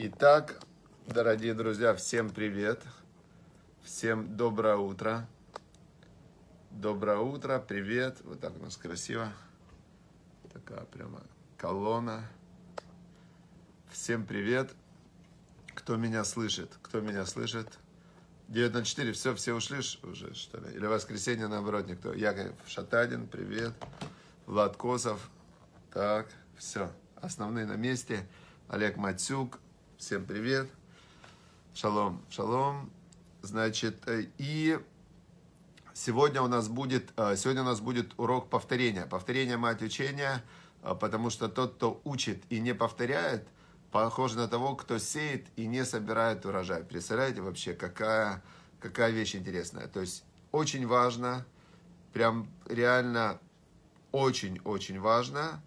Итак, дорогие друзья, всем привет, всем доброе утро, доброе утро, привет, вот так у нас красиво, такая прямо колонна, всем привет, кто меня слышит, кто меня слышит, 9.04, все, все ушли уже, что ли, или воскресенье, наоборот, никто, Яков Шатадин, привет, Влад Косов, так, все, основные на месте, Олег Матюк. Всем привет. Шалом, шалом. Значит, э, и сегодня у нас будет, э, сегодня у нас будет урок повторения. Повторение мать учения, э, потому что тот, кто учит и не повторяет, похож на того, кто сеет и не собирает урожай. Представляете вообще, какая, какая вещь интересная. То есть очень важно, прям реально очень-очень важно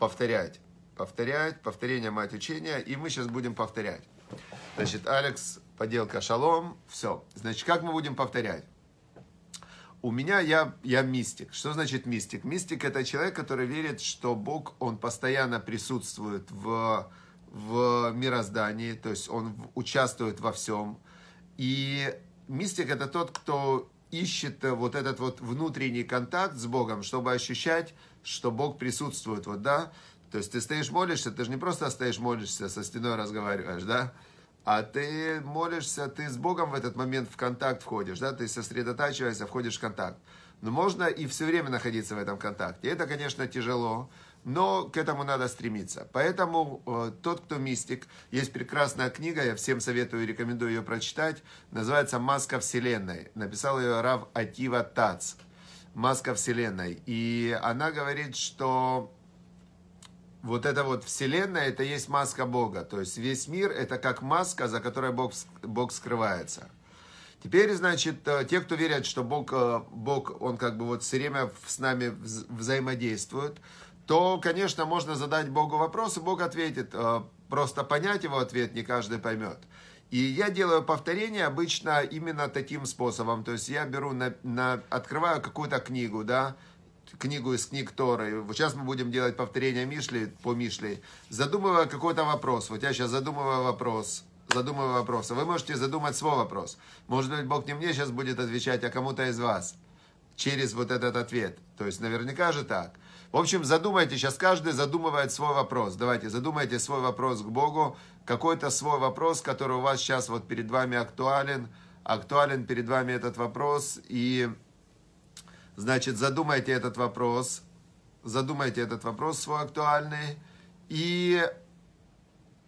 повторять. Повторять Повторение мать учения. И мы сейчас будем повторять. Значит, Алекс, поделка шалом. Все. Значит, как мы будем повторять? У меня я, я мистик. Что значит мистик? Мистик это человек, который верит, что Бог, он постоянно присутствует в, в мироздании, то есть он участвует во всем. И мистик это тот, кто ищет э, вот этот вот внутренний контакт с Богом, чтобы ощущать, что Бог присутствует, вот, да, то есть ты стоишь молишься, ты же не просто стоишь молишься, со стеной разговариваешь, да? А ты молишься, ты с Богом в этот момент в контакт входишь, да? Ты сосредотачиваешься, входишь в контакт. Но можно и все время находиться в этом контакте. Это, конечно, тяжело, но к этому надо стремиться. Поэтому э, тот, кто мистик, есть прекрасная книга, я всем советую и рекомендую ее прочитать, называется «Маска Вселенной». Написал ее Рав Атива Тац. «Маска Вселенной». И она говорит, что вот эта вот вселенная, это есть маска Бога. То есть весь мир это как маска, за которой Бог, Бог скрывается. Теперь, значит, э, те, кто верят, что Бог, э, Бог, он как бы вот все время с нами взаимодействует, то, конечно, можно задать Богу вопрос, и Бог ответит. Э, просто понять его ответ не каждый поймет. И я делаю повторение обычно именно таким способом. То есть я беру, на, на, открываю какую-то книгу, да, книгу из книг Торы. Сейчас мы будем делать повторение Мишли по Мишли. Задумывая какой-то вопрос. Вот я сейчас задумываю вопрос. Задумываю вопрос. А вы можете задумать свой вопрос. Может быть, Бог не мне сейчас будет отвечать, а кому-то из вас. Через вот этот ответ. То есть наверняка же так. В общем, задумайте, сейчас каждый задумывает свой вопрос. Давайте, задумайте свой вопрос к Богу, какой-то свой вопрос, который у вас сейчас вот перед вами актуален, актуален перед вами этот вопрос, и Значит, задумайте этот вопрос, задумайте этот вопрос свой актуальный. И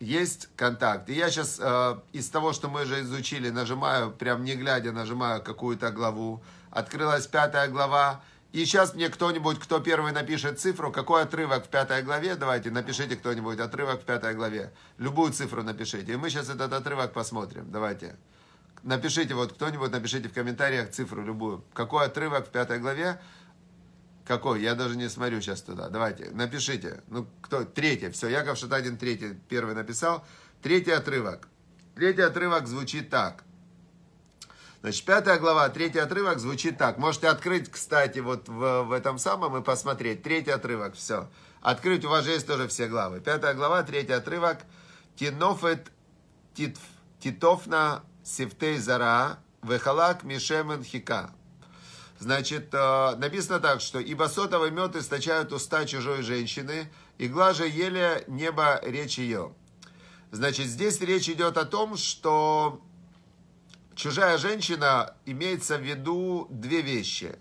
есть контакт. И я сейчас э, из того, что мы же изучили, нажимаю, прям не глядя, нажимаю какую-то главу. Открылась пятая глава. И сейчас мне кто-нибудь, кто первый напишет цифру, какой отрывок в пятой главе, давайте, напишите кто-нибудь отрывок в пятой главе. Любую цифру напишите. И мы сейчас этот отрывок посмотрим. Давайте. Давайте. Напишите, вот кто-нибудь, напишите в комментариях цифру любую. Какой отрывок в пятой главе? Какой? Я даже не смотрю сейчас туда. Давайте, напишите. Ну, кто? Третий. Все, Яков Шатадин третий, первый написал. Третий отрывок. Третий отрывок звучит так. Значит, пятая глава, третий отрывок звучит так. Можете открыть, кстати, вот в, в этом самом и посмотреть. Третий отрывок, все. Открыть, у вас же есть тоже все главы. Пятая глава, третий отрывок. Тинофет титф, Титовна сифтей зара, вехалак мишемен хика. Значит, э, написано так, что «Ибо сотовый мед источают уста чужой женщины, и же еле небо речь ее». Значит, здесь речь идет о том, что чужая женщина имеется в виду две вещи.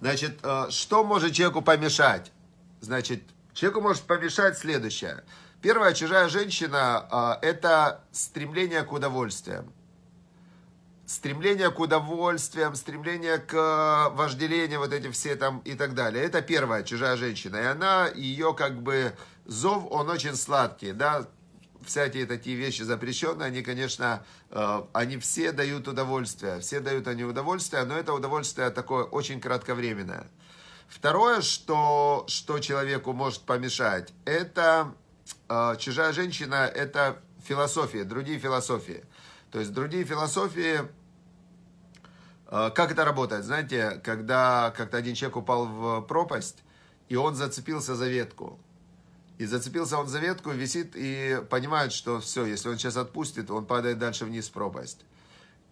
Значит, э, что может человеку помешать? Значит, человеку может помешать следующее – Первая чужая женщина а, – это стремление к удовольствиям. Стремление к удовольствиям, стремление к а, вожделению, вот эти все там и так далее. Это первая чужая женщина. И она, ее как бы зов, он очень сладкий, да. Всякие такие вещи запрещенные, они, конечно, а, они все дают удовольствие. Все дают они удовольствие, но это удовольствие такое очень кратковременное. Второе, что, что человеку может помешать, это а, чужая женщина – это философия, другие философии. То есть другие философии, а, как это работает? Знаете, когда как-то один человек упал в пропасть, и он зацепился за ветку. И зацепился он за ветку, висит и понимает, что все, если он сейчас отпустит, он падает дальше вниз в пропасть.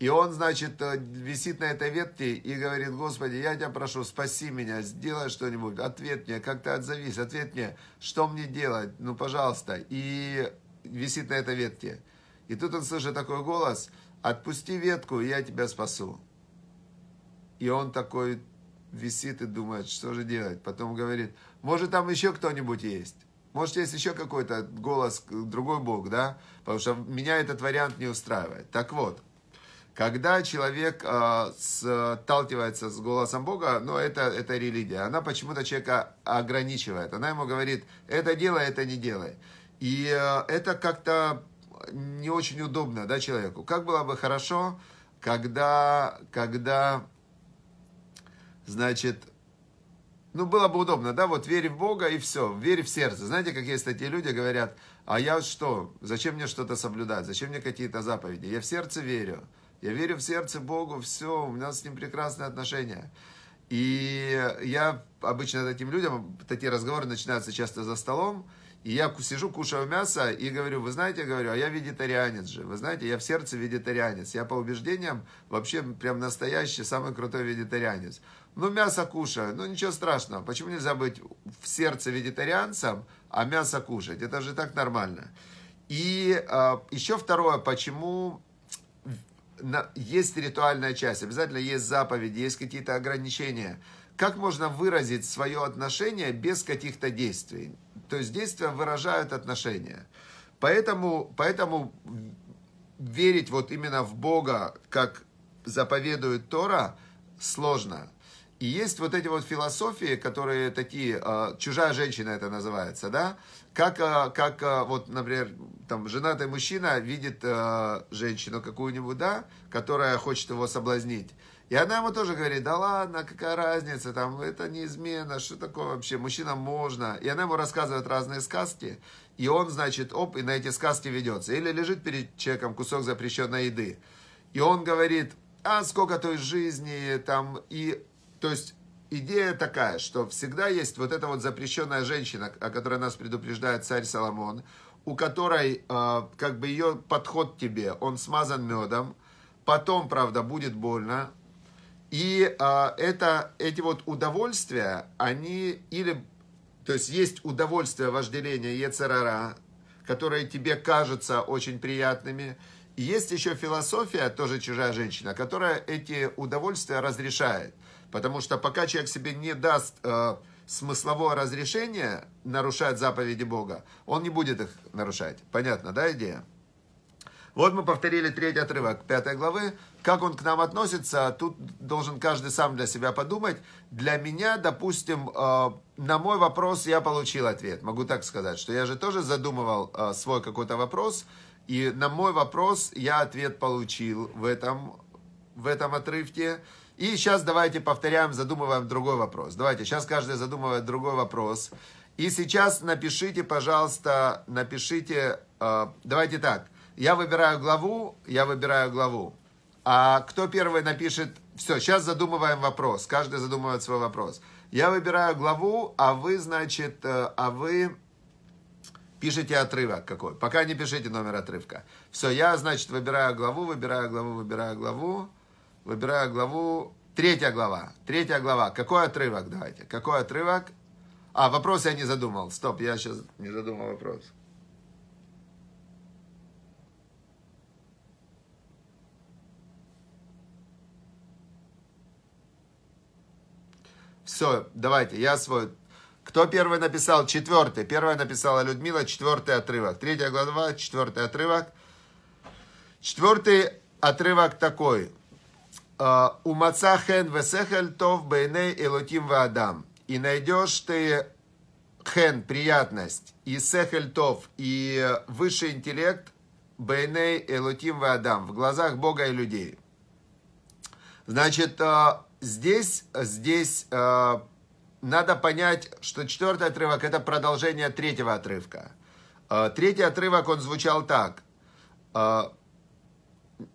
И он, значит, э, висит на этой ветке и говорит, Господи, я тебя прошу, спаси меня, сделай что-нибудь, ответь мне, как ты отзовись, ответь мне, что мне делать, ну, пожалуйста. И висит на этой ветке. И тут он слышит такой голос, отпусти ветку, я тебя спасу. И он такой висит и думает, что же делать. Потом говорит, может, там еще кто-нибудь есть. Может, есть еще какой-то голос, другой Бог, да? Потому что меня этот вариант не устраивает. Так вот, когда человек э, а, сталкивается с голосом Бога, ну, это, это религия. Она почему-то человека ограничивает. Она ему говорит, это делай, это не делай. И э, это как-то не очень удобно, да, человеку. Как было бы хорошо, когда, когда, значит, ну, было бы удобно, да, вот верь в Бога и все, верь в сердце. Знаете, как есть такие люди, говорят, а я что, зачем мне что-то соблюдать, зачем мне какие-то заповеди, я в сердце верю. Я верю в сердце Богу, все, у меня с ним прекрасные отношения. И я обычно таким людям, такие разговоры начинаются часто за столом, и я сижу, кушаю мясо и говорю, вы знаете, я говорю, а я вегетарианец же, вы знаете, я в сердце вегетарианец, я по убеждениям вообще прям настоящий, самый крутой вегетарианец. Ну, мясо кушаю, ну ничего страшного, почему нельзя быть в сердце вегетарианцем, а мясо кушать, это же так нормально. И э, а, еще второе, почему есть ритуальная часть, обязательно есть заповеди, есть какие-то ограничения. Как можно выразить свое отношение без каких-то действий? То есть действия выражают отношения. Поэтому, поэтому верить вот именно в Бога, как заповедует Тора, сложно. И есть вот эти вот философии, которые такие, а, чужая женщина это называется, да? Как, а, как а, вот, например, там, женатый мужчина видит женщину какую-нибудь, да, которая хочет его соблазнить. И она ему тоже говорит, да ладно, какая разница, там, это не измена, что такое вообще, мужчинам можно. И она ему рассказывает разные сказки, и он, значит, оп, и на эти сказки ведется. Или лежит перед человеком кусок запрещенной еды, и он говорит, а сколько той жизни, там, и то есть идея такая, что всегда есть вот эта вот запрещенная женщина, о которой нас предупреждает царь Соломон, у которой э, как бы ее подход тебе, он смазан медом, потом, правда, будет больно, и э, это, эти вот удовольствия, они или, то есть есть удовольствие вожделения Ецерара, которые тебе кажутся очень приятными, и есть еще философия, тоже чужая женщина, которая эти удовольствия разрешает – Потому что пока человек себе не даст э, смысловое разрешение нарушать заповеди Бога, он не будет их нарушать. Понятно, да, идея? Вот мы повторили третий отрывок пятой главы. Как он к нам относится, тут должен каждый сам для себя подумать. Для меня, допустим, э, на мой вопрос я получил ответ. Могу так сказать, что я же тоже задумывал э, свой какой-то вопрос. И на мой вопрос я ответ получил в этом, в этом отрывке. И сейчас давайте повторяем, задумываем другой вопрос. Давайте, сейчас каждый задумывает другой вопрос. И сейчас напишите, пожалуйста, напишите, э, давайте так, я выбираю главу, я выбираю главу. А кто первый напишет, все, сейчас задумываем вопрос, каждый задумывает свой вопрос. Я выбираю главу, а вы, значит, э, а вы пишите отрывок какой. Пока не пишите номер отрывка. Все, я, значит, выбираю главу, выбираю главу, выбираю главу, выбираю главу, Третья глава. Третья глава. Какой отрывок? Давайте. Какой отрывок? А, вопрос я не задумал. Стоп, я сейчас не задумал вопрос. Все, давайте, я свой. Кто первый написал? Четвертый. Первая написала Людмила, четвертый отрывок. Третья глава, четвертый отрывок. Четвертый отрывок такой. А, Умацахен весехель тов бейней элотим ваадам. И найдешь ты хен, приятность, и сехель тов, и высший интеллект бейней элотим ваадам, в глазах Бога и людей. Значит, а, здесь, здесь а, надо понять, что четвертый отрывок – это продолжение третьего отрывка. Третий отрывок, он звучал так –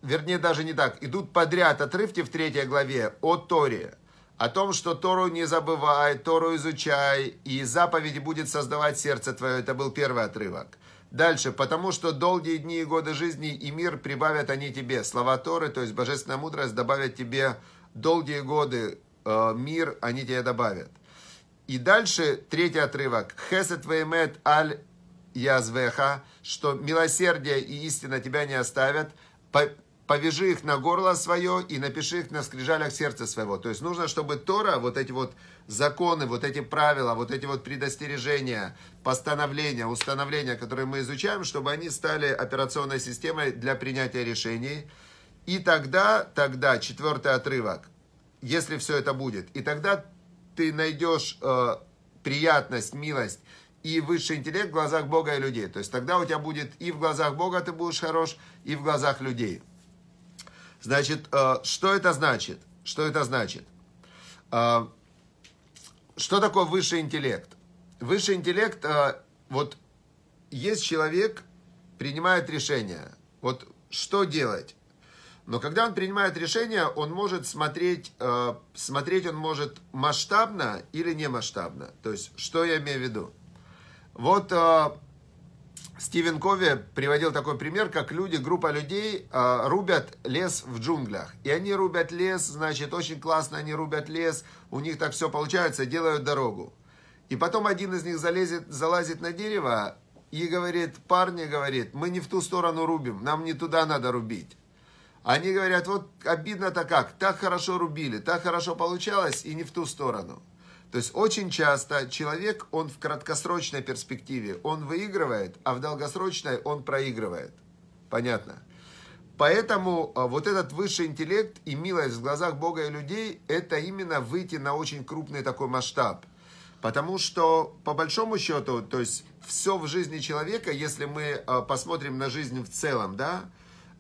вернее даже не так, идут подряд отрывки в третьей главе о Торе, о том, что Тору не забывай, Тору изучай, и заповеди будет создавать сердце твое. Это был первый отрывок. Дальше, потому что долгие дни и годы жизни и мир прибавят они тебе. Слова Торы, то есть божественная мудрость, добавят тебе долгие годы, э, мир они тебе добавят. И дальше третий отрывок. Хесет веймет аль язвеха, что милосердие и истина тебя не оставят – повяжи их на горло свое и напиши их на скрижалях сердца своего. То есть нужно, чтобы Тора, вот эти вот законы, вот эти правила, вот эти вот предостережения, постановления, установления, которые мы изучаем, чтобы они стали операционной системой для принятия решений. И тогда, тогда, четвертый отрывок, если все это будет, и тогда ты найдешь э, приятность, милость и высший интеллект в глазах Бога и людей. То есть тогда у тебя будет и в глазах Бога ты будешь хорош, и в глазах людей. Значит, э, что это значит? Что это значит? Э, что такое высший интеллект? Высший интеллект, э, вот есть человек, принимает решение. Вот что делать? Но когда он принимает решение, он может смотреть, смотреть он может масштабно или не масштабно. То есть, что я имею в виду? Вот э, Стивен Кови приводил такой пример, как люди, группа людей э, рубят лес в джунглях. И они рубят лес, значит, очень классно они рубят лес, у них так все получается, делают дорогу. И потом один из них залезет, залазит на дерево и говорит, парни, говорит, мы не в ту сторону рубим, нам не туда надо рубить. Они говорят, вот обидно-то как, так хорошо рубили, так хорошо получалось и не в ту сторону. То есть очень часто человек, он в краткосрочной перспективе, он выигрывает, а в долгосрочной он проигрывает. Понятно? Поэтому а, вот этот высший интеллект и милость в глазах Бога и людей, это именно выйти на очень крупный такой масштаб. Потому что, по большому счету, то есть все в жизни человека, если мы а, посмотрим на жизнь в целом, да,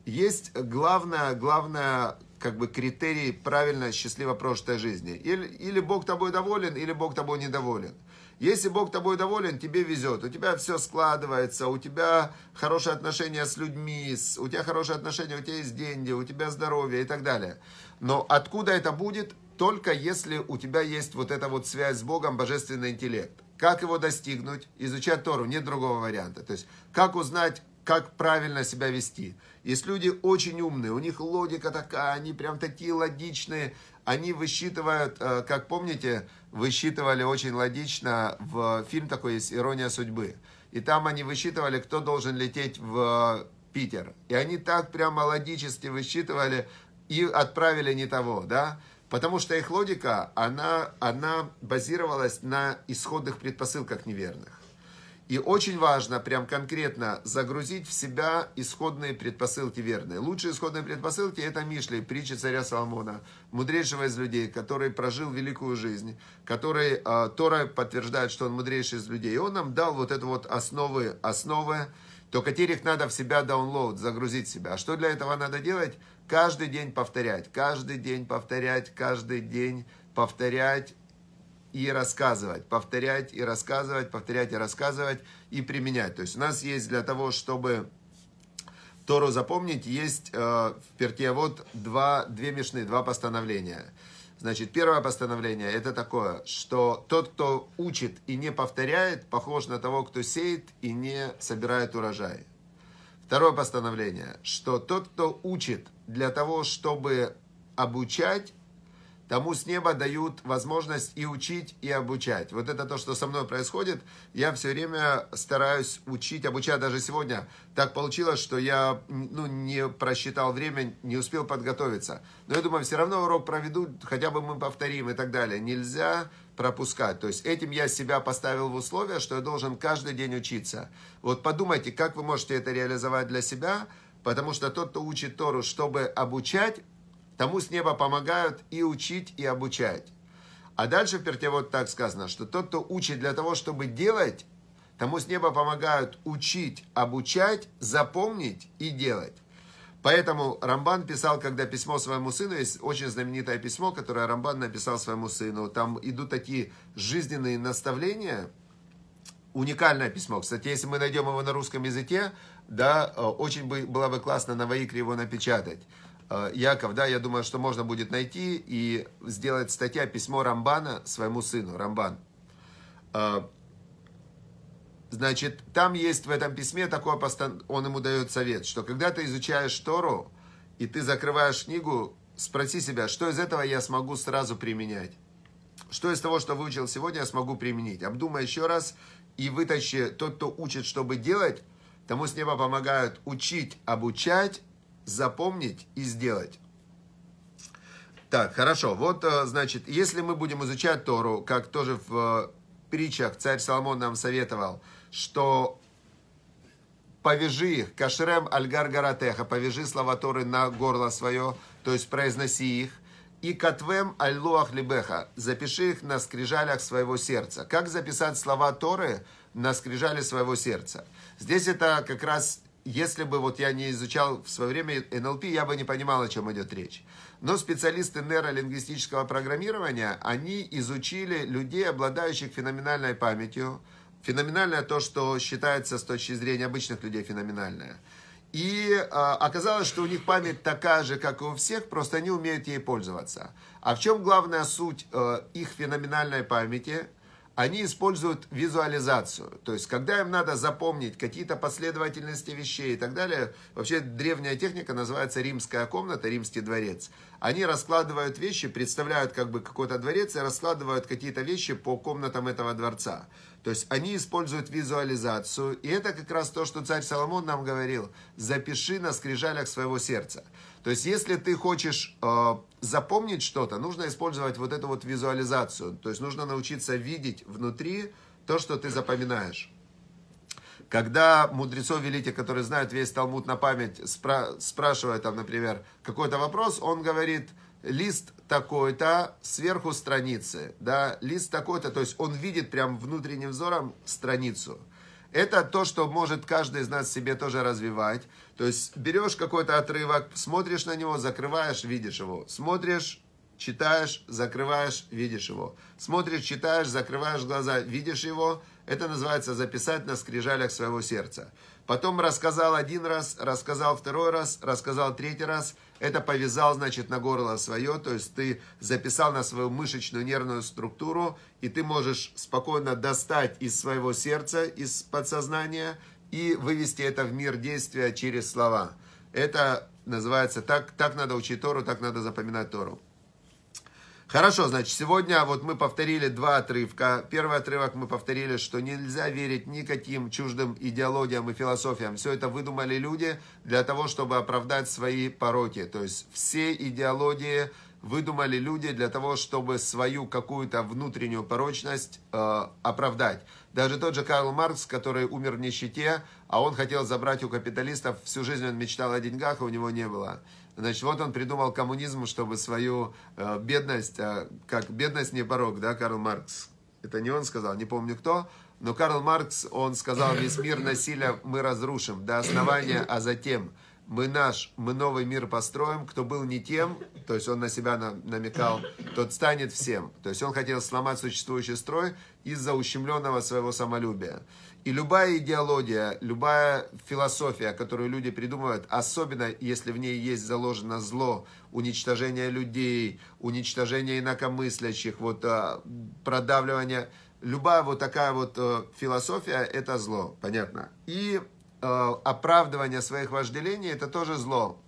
есть главное главное как бы критерий правильно счастливо прожитой жизни. Или, или Бог тобой доволен, или Бог тобой недоволен. Если Бог тобой доволен, тебе везет, у тебя все складывается, у тебя хорошие отношения с людьми, с у тебя хорошие отношения, у тебя есть деньги, у тебя здоровье и так далее. Но откуда это будет? Только если у тебя есть вот эта вот связь с Богом, божественный интеллект. Как его достигнуть? Изучать Тору, нет другого варианта. То есть, как узнать, как правильно себя вести. Есть люди очень умные, у них логика такая, они прям такие логичные, они высчитывают, э, как помните, высчитывали очень логично, в фильм такой есть «Ирония судьбы». И там они высчитывали, кто должен лететь в Питер. И они так прямо логически высчитывали и отправили не того, да? Потому что их логика, она, она базировалась на исходных предпосылках неверных. И очень важно прям конкретно загрузить в себя исходные предпосылки верные. Лучшие исходные предпосылки – это Мишли, притча царя Соломона, мудрейшего из людей, который прожил великую жизнь, который э, Тора подтверждает, что он мудрейший из людей. И он нам дал вот это вот основы, основы. Только теперь их надо в себя download, загрузить себя. А что для этого надо делать? Каждый день повторять, каждый день повторять, каждый день повторять и рассказывать, повторять и рассказывать, повторять и рассказывать и применять. То есть у нас есть для того, чтобы Тору запомнить, есть э, в перке вот два, две мешны, два постановления. Значит, первое постановление это такое, что тот, кто учит и не повторяет, похож на того, кто сеет и не собирает урожай. Второе постановление, что тот, кто учит для того, чтобы обучать, тому с неба дают возможность и учить, и обучать. Вот это то, что со мной происходит. Я все время стараюсь учить, обучать. Даже сегодня так получилось, что я ну, не просчитал время, не успел подготовиться. Но я думаю, все равно урок проведу, хотя бы мы повторим и так далее. Нельзя пропускать. То есть этим я себя поставил в условия, что я должен каждый день учиться. Вот подумайте, как вы можете это реализовать для себя, потому что тот, кто учит Тору, чтобы обучать, Тому с неба помогают и учить, и обучать. А дальше в перте вот так сказано, что тот, кто учит для того, чтобы делать, тому с неба помогают учить, обучать, запомнить и делать. Поэтому Рамбан писал, когда письмо своему сыну, есть очень знаменитое письмо, которое Рамбан написал своему сыну, там идут такие жизненные наставления, уникальное письмо. Кстати, если мы найдем его на русском языке, да, э, очень бы, было бы классно на Ваикре его напечатать. Э, Яков, да, я думаю, что можно будет найти и сделать статья «Письмо Рамбана своему сыну». Рамбан. Э, значит, там есть в этом письме такое постан... он ему дает совет, что когда ты изучаешь Тору, и ты закрываешь книгу, спроси себя, что из этого я смогу сразу применять? Что из того, что выучил сегодня, я смогу применить? Обдумай еще раз и вытащи тот, кто учит, чтобы делать, тому с неба помогают учить, обучать, запомнить и сделать. Так, хорошо. Вот, э, значит, если мы будем изучать Тору, как тоже в э, притчах царь Соломон нам советовал, что повяжи их, кашрем альгар гаратеха, повяжи слова Торы на горло свое, то есть произноси их, и катвем аль либеха, запиши их на скрижалях своего сердца. Как записать слова Торы на скрижале своего сердца? Здесь это как раз если бы вот я не изучал в свое время НЛП, я бы не понимал, о чем идет речь. Но специалисты нейролингвистического программирования, они изучили людей, обладающих феноменальной памятью. Феноменальное то, что считается с точки зрения обычных людей феноменальное. И э, оказалось, что у них память такая же, как и у всех, просто они умеют ей пользоваться. А в чем главная суть э, их феноменальной памяти – они используют визуализацию. То есть, когда им надо запомнить какие-то последовательности вещей и так далее, вообще древняя техника называется римская комната, римский дворец. Они раскладывают вещи, представляют как бы какой-то дворец и раскладывают какие-то вещи по комнатам этого дворца. То есть они используют визуализацию, и это как раз то, что царь Соломон нам говорил, запиши на скрижалях своего сердца. То есть если ты хочешь э, запомнить что-то, нужно использовать вот эту вот визуализацию. То есть нужно научиться видеть внутри то, что ты запоминаешь. Когда мудрецов велите, которые знают весь Талмуд на память, спра- спрашивают там, например, какой-то вопрос, он говорит – лист такой-то сверху страницы, да, лист такой-то, то есть он видит прям внутренним взором страницу. Это то, что может каждый из нас себе тоже развивать. То есть берешь какой-то отрывок, смотришь на него, закрываешь, видишь его. Смотришь, читаешь, закрываешь, видишь его. Смотришь, читаешь, закрываешь глаза, видишь его. Это называется записать на скрижалях своего сердца. Потом рассказал один раз, рассказал второй раз, рассказал третий раз. Это повязал, значит, на горло свое. То есть ты записал на свою мышечную нервную структуру, и ты можешь спокойно достать из своего сердца, из подсознания, и вывести это в мир действия через слова. Это называется так, так надо учить Тору, так надо запоминать Тору. Хорошо, значит, сегодня вот мы повторили два отрывка. Первый отрывок мы повторили, что нельзя верить никаким чуждым идеологиям и философиям. Все это выдумали люди для того, чтобы оправдать свои пороки. То есть все идеологии выдумали люди для того, чтобы свою какую-то внутреннюю порочность э, оправдать. Даже тот же Карл Маркс, который умер в нищете, а он хотел забрать у капиталистов, всю жизнь он мечтал о деньгах, а у него не было. Значит, вот он придумал коммунизм, чтобы свою э, бедность, э, как бедность не порог, да, Карл Маркс. Это не он сказал, не помню кто, но Карл Маркс, он сказал, весь мир насилия мы разрушим до основания, а затем мы наш, мы новый мир построим, кто был не тем, то есть он на себя намекал, тот станет всем. То есть он хотел сломать существующий строй из-за ущемленного своего самолюбия. И любая идеология, любая философия, которую люди придумывают, особенно если в ней есть заложено зло, уничтожение людей, уничтожение инакомыслящих, вот а, продавливание, любая вот такая вот э, философия – это зло, понятно. И э, оправдывание своих вожделений – это тоже зло.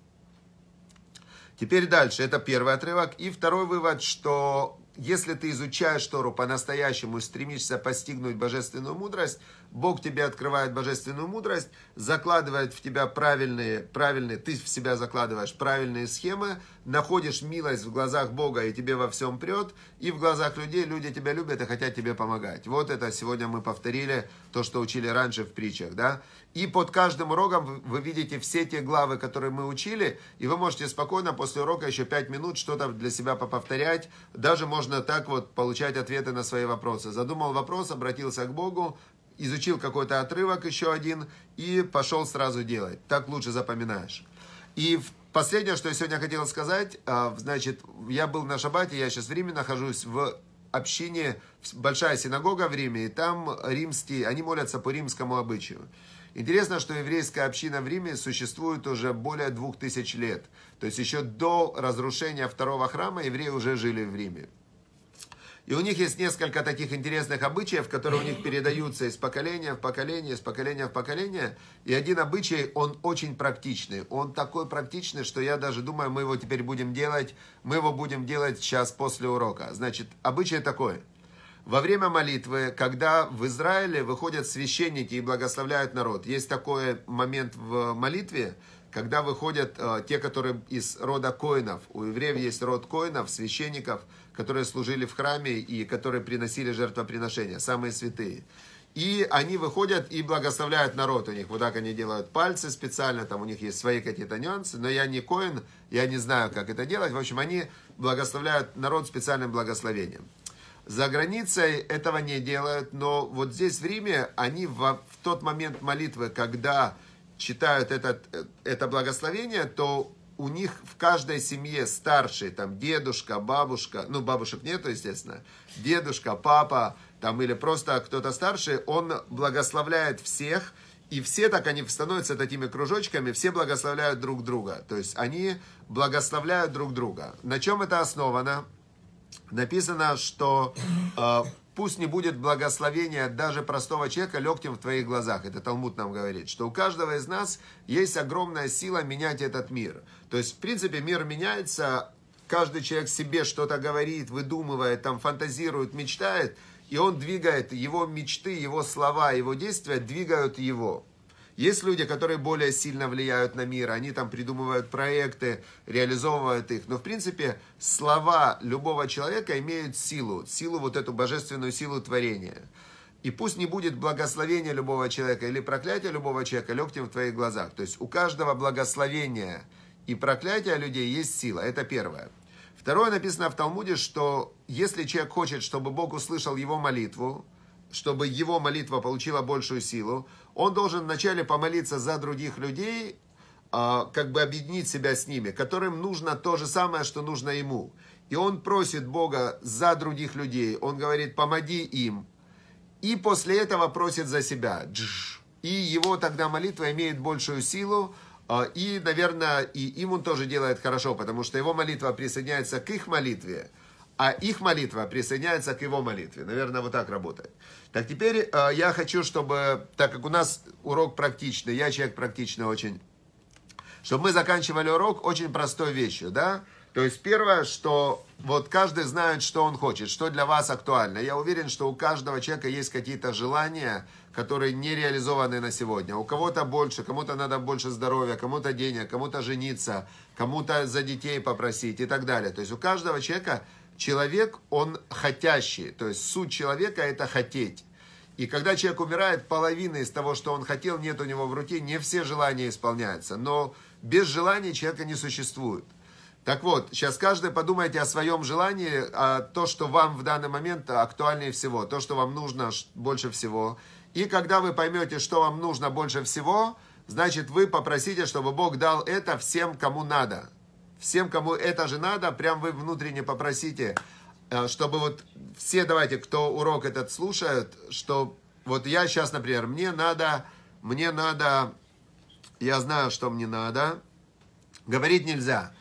Теперь дальше, это первый отрывок. И второй вывод, что если ты изучаешь Тору по-настоящему, стремишься постигнуть божественную мудрость – Бог тебе открывает божественную мудрость, закладывает в тебя правильные, правильные, ты в себя закладываешь правильные схемы, находишь милость в глазах Бога и тебе во всем прет, и в глазах людей люди тебя любят и хотят тебе помогать. Вот это сегодня мы повторили то, что учили раньше в притчах, да? И под каждым уроком вы видите все те главы, которые мы учили, и вы можете спокойно после урока еще 5 минут что-то для себя поповторять. Даже можно так вот получать ответы на свои вопросы. Задумал вопрос, обратился к Богу, изучил какой-то отрывок еще один и пошел сразу делать. Так лучше запоминаешь. И последнее, что я сегодня хотел сказать, а, значит, я был на шабате, я сейчас в Риме нахожусь, в общине, большая синагога в Риме, и там римские, они молятся по римскому обычаю. Интересно, что еврейская община в Риме существует уже более двух тысяч лет. То есть еще до разрушения второго храма евреи уже жили в Риме. И у них есть несколько таких интересных обычаев, которые у них передаются из поколения в поколение, из поколения в поколение. И один обычай, он очень практичный. Он такой практичный, что я даже думаю, мы его теперь будем делать, мы его будем делать сейчас после урока. Значит, обычай такой. Во время молитвы, когда в Израиле выходят священники и благословляют народ, есть такой момент в молитве, когда выходят э, те, которые из рода коинов, у евреев есть род коинов, священников – которые служили в храме и которые приносили жертвоприношения, самые святые. И они выходят и благословляют народ у них. Вот так они делают пальцы специально, там у них есть свои какие-то нюансы, но я не коин, я не знаю, как это делать. В общем, они благословляют народ специальным благословением. За границей этого не делают, но вот здесь в Риме они во, в тот момент молитвы, когда читают этот, э, это благословение, то у них в каждой семье старший там дедушка, бабушка, ну бабушек нету, естественно, дедушка, папа, там или просто кто-то старший, он благословляет всех, и все так они становятся такими кружочками, все благословляют друг друга. То есть они благословляют друг друга. На чем это основано? Написано, что э, Пусть не будет благословения даже простого человека легким в твоих глазах. Это Талмуд нам говорит, что у каждого из нас есть огромная сила менять этот мир. То есть, в принципе, мир меняется, каждый человек себе что-то говорит, выдумывает, там фантазирует, мечтает, и он двигает его мечты, его слова, его действия двигают его. Есть люди, которые более сильно влияют на мир, они там придумывают проекты, реализовывают их. Но, в принципе, слова любого человека имеют силу, силу вот эту божественную силу творения. И пусть не будет благословения любого человека или проклятия любого человека легким в твоих глазах. То есть у каждого благословения и проклятия людей есть сила. Это первое. Второе написано в Талмуде, что если человек хочет, чтобы Бог услышал его молитву, чтобы его молитва получила большую силу, он должен вначале помолиться за других людей, а, как бы объединить себя с ними, которым нужно то же самое, что нужно ему. И он просит Бога за других людей. Он говорит, помоги им. И после этого просит за себя. И его тогда молитва имеет большую силу. А, и, наверное, и им он тоже делает хорошо, потому что его молитва присоединяется к их молитве а их молитва присоединяется к его молитве. Наверное, вот так работает. Так теперь э, я хочу, чтобы, так как у нас урок практичный, я человек практичный очень, чтобы мы заканчивали урок очень простой вещью, да? То есть первое, что вот каждый знает, что он хочет, что для вас актуально. Я уверен, что у каждого человека есть какие-то желания, которые не реализованы на сегодня. У кого-то больше, кому-то надо больше здоровья, кому-то денег, кому-то жениться, кому-то за детей попросить и так далее. То есть у каждого человека Человек, он хотящий, то есть суть человека – это хотеть. И когда человек умирает, половина из того, что он хотел, нет у него в руке, не все желания исполняются. Но без желания человека не существует. Так вот, сейчас каждый подумайте о своем желании, о то, что вам в данный момент актуальнее всего, то, что вам нужно больше всего. И когда вы поймете, что вам нужно больше всего, значит, вы попросите, чтобы Бог дал это всем, кому надо всем, кому это же надо, прям вы внутренне попросите, э, чтобы вот все, давайте, кто урок этот слушают, что вот я сейчас, например, мне надо, мне надо, я знаю, что мне надо, говорить нельзя.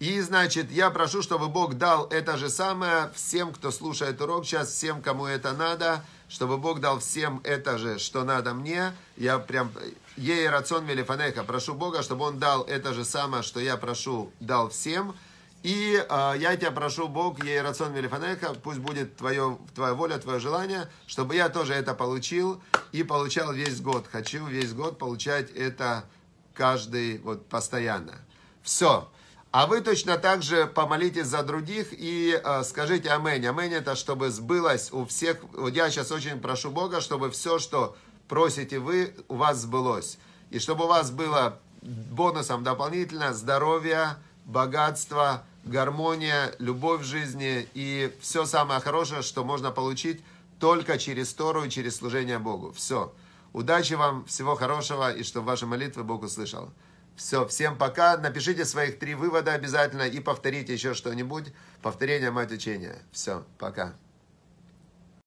И, значит, я прошу, чтобы Бог дал это же самое всем, кто слушает урок сейчас, всем, кому это надо, чтобы Бог дал всем это же, что надо мне. Я прям Ей рацион мелифанеха. Прошу Бога, чтобы он дал это же самое, что я прошу, дал всем. И э, я тебя прошу, Бог, ей рацион мелифанеха, пусть будет твое, твоя воля, твое желание, чтобы я тоже это получил и получал весь год. Хочу весь год получать это каждый, вот, постоянно. Все. А вы точно так же помолитесь за других и э, скажите аминь. Аминь это чтобы сбылось у всех. Вот я сейчас очень прошу Бога, чтобы все, что просите вы, у вас сбылось. И чтобы у вас было бонусом дополнительно здоровье, богатство, гармония, любовь в жизни и все самое хорошее, что можно получить только через Тору и через служение Богу. Все. Удачи вам, всего хорошего и чтобы ваши молитвы Бог услышал. Все, всем пока. Напишите своих три вывода обязательно и повторите еще что-нибудь. Повторение мать учения. Все, пока.